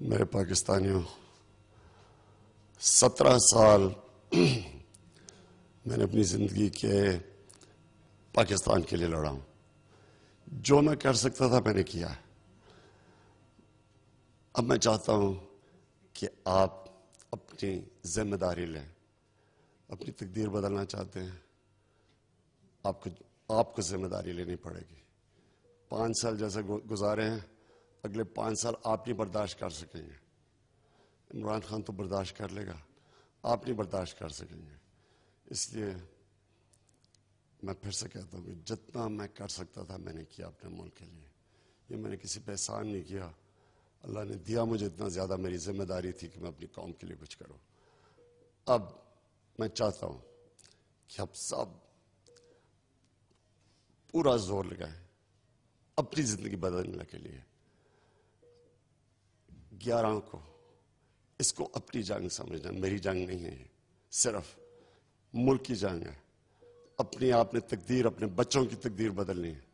میرے پاکستانیوں سترہ سال میں نے اپنی زندگی کے پاکستان کے لیے لڑا ہوں جو میں کر سکتا تھا میں نے کیا ہے اب میں چاہتا ہوں کہ آپ اپنی ذمہ داری لیں اپنی تقدیر بدلنا چاہتے ہیں آپ کو آپ کو ذمہ داری لینی پڑے گی پانچ سال جیسے گزارے ہیں اگلے پانچ سال آپ نہیں برداشت کر سکیں گے عمران خان تو برداشت کر لے گا آپ نہیں برداشت کر سکیں گے اس لیے میں پھر سے کہتا ہوں کہ جتنا میں کر سکتا تھا میں نے کیا اپنے ملک کے لیے یہ میں نے کسی پہ احسان نہیں کیا اللہ نے دیا مجھے اتنا زیادہ میری ذمہ داری تھی کہ میں اپنی قوم کے لیے کچھ کروں اب میں چاہتا ہوں کہ ہم سب پورا زور لگائیں اپنی زندگی بدلنے کے لیے گیارہ کو اس کو اپنی جنگ سمجھنا میری جنگ نہیں ہے صرف ملک کی جنگ ہے اپنی آپ نے تقدیر اپنے بچوں کی تقدیر بدلنی ہے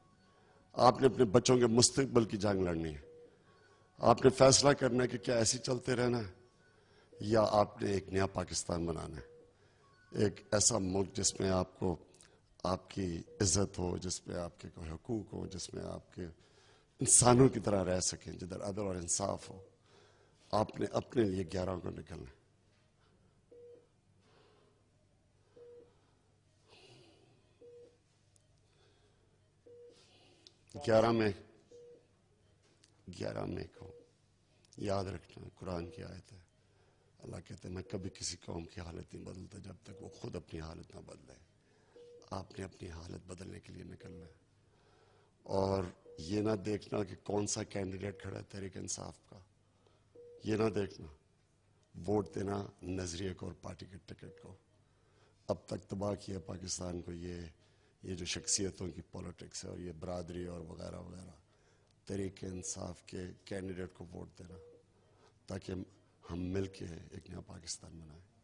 آپ نے اپنے بچوں کے مستقبل کی جنگ لڑنی ہے آپ نے فیصلہ کرنا ہے کہ کیا ایسے چلتے رہنا ہے یا آپ نے ایک نیا پاکستان بنانا ہے ایک ایسا ملک جس میں آپ کو آپ کی عزت ہو جس میں آپ کے حقوق ہو جس میں آپ کے انسانوں کی طرح رہ سکیں جدھر عدل اور انصاف ہو آپ نے اپنے لیے گیارہ کو نکلنا گیارہ میں گیارہ میں کو یاد رکھنا قرآن کی آیت ہے اللہ کہتے ہیں میں کبھی کسی قوم کی حالت نہیں بدلتا جب تک وہ خود اپنی حالت نہ بدلے آپ نے اپنی حالت بدلنے کے لیے نکلنا ہے اور یہ نہ دیکھنا کہ کون سا کینڈیڈیٹ کھڑا ہے تحریک انصاف کا یہ نہ دیکھنا ووٹ دینا نظریے کو اور پارٹی کے ٹکٹ کو اب تک تباہ کیا پاکستان کو یہ یہ جو شخصیتوں کی پولیٹکس ہے اور یہ برادری اور وغیرہ وغیرہ طریق انصاف کے کینڈیڈیٹ کو ووٹ دینا تاکہ ہم مل کے ایک نیا پاکستان بنائیں